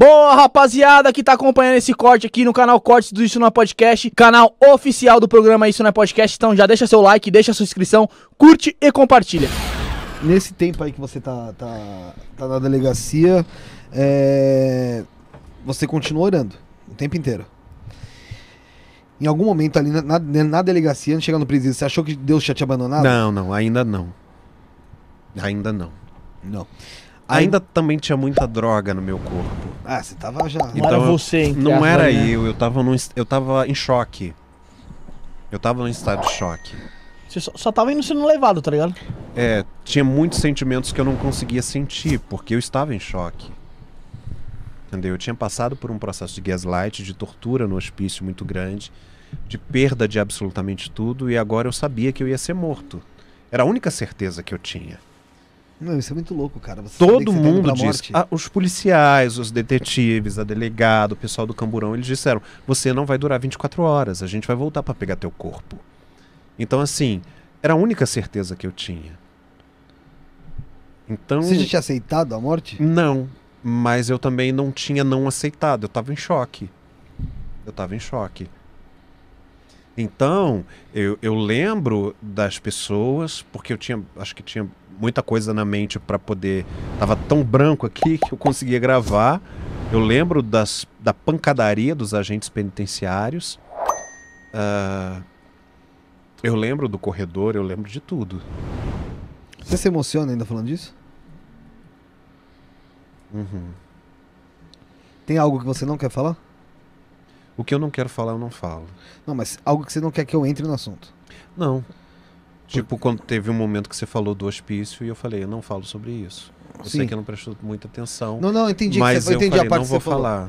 Boa, rapaziada, que tá acompanhando esse corte aqui no canal Cortes do Isso na é Podcast, canal oficial do programa Isso na é Podcast. Então já deixa seu like, deixa sua inscrição, curte e compartilha. Nesse tempo aí que você tá, tá, tá na delegacia, é... você continua orando o tempo inteiro. Em algum momento ali na, na, na delegacia, antes de chegar no presídio, você achou que Deus tinha te abandonado? Não, não, ainda não. Ainda não. Não. Ainda também tinha muita droga no meu corpo. Ah, você tava já. Então, não era você, então. Não era eu, eu tava, num, eu tava em choque. Eu tava num estado de choque. Você só, só tava indo sendo levado, tá ligado? É, tinha muitos sentimentos que eu não conseguia sentir, porque eu estava em choque. Entendeu? Eu tinha passado por um processo de gaslight, de tortura no hospício muito grande, de perda de absolutamente tudo, e agora eu sabia que eu ia ser morto. Era a única certeza que eu tinha. Não, isso é muito louco, cara. Você Todo mundo disse, ah, os policiais, os detetives, a delegada, o pessoal do Camburão, eles disseram: você não vai durar 24 horas, a gente vai voltar para pegar teu corpo. Então, assim, era a única certeza que eu tinha. Então. Você já tinha aceitado a morte? Não, mas eu também não tinha não aceitado, eu tava em choque. Eu tava em choque. Então, eu, eu lembro das pessoas, porque eu tinha, acho que tinha muita coisa na mente para poder. Tava tão branco aqui que eu conseguia gravar. Eu lembro das, da pancadaria dos agentes penitenciários. Uh, eu lembro do corredor, eu lembro de tudo. Você se emociona ainda falando disso? Uhum. Tem algo que você não quer falar? O que eu não quero falar, eu não falo. Não, mas algo que você não quer que eu entre no assunto. Não. Tipo, quando teve um momento que você falou do hospício e eu falei, eu não falo sobre isso. Eu Sim. sei que eu não prestou muita atenção. Não, não, entendi. Mas eu, eu entendi eu falei, a parte não que vou falar.